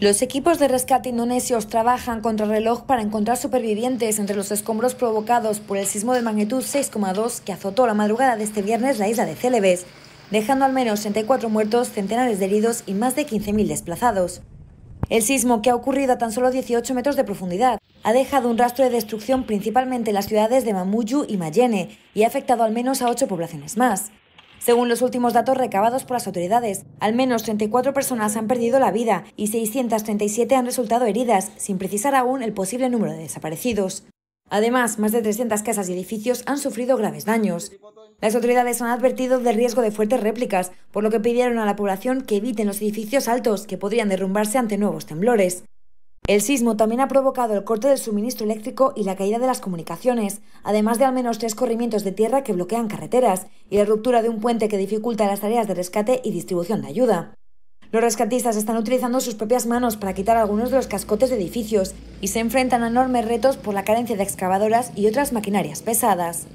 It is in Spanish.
Los equipos de rescate indonesios trabajan contra reloj para encontrar supervivientes entre los escombros provocados por el sismo de magnitud 6,2 que azotó la madrugada de este viernes la isla de Celebes, dejando al menos 64 muertos, centenares de heridos y más de 15.000 desplazados. El sismo, que ha ocurrido a tan solo 18 metros de profundidad, ha dejado un rastro de destrucción principalmente en las ciudades de Mamuyu y Mayene y ha afectado al menos a ocho poblaciones más. Según los últimos datos recabados por las autoridades, al menos 34 personas han perdido la vida y 637 han resultado heridas, sin precisar aún el posible número de desaparecidos. Además, más de 300 casas y edificios han sufrido graves daños. Las autoridades han advertido del riesgo de fuertes réplicas, por lo que pidieron a la población que eviten los edificios altos que podrían derrumbarse ante nuevos temblores. El sismo también ha provocado el corte del suministro eléctrico y la caída de las comunicaciones, además de al menos tres corrimientos de tierra que bloquean carreteras y la ruptura de un puente que dificulta las tareas de rescate y distribución de ayuda. Los rescatistas están utilizando sus propias manos para quitar algunos de los cascotes de edificios y se enfrentan a enormes retos por la carencia de excavadoras y otras maquinarias pesadas.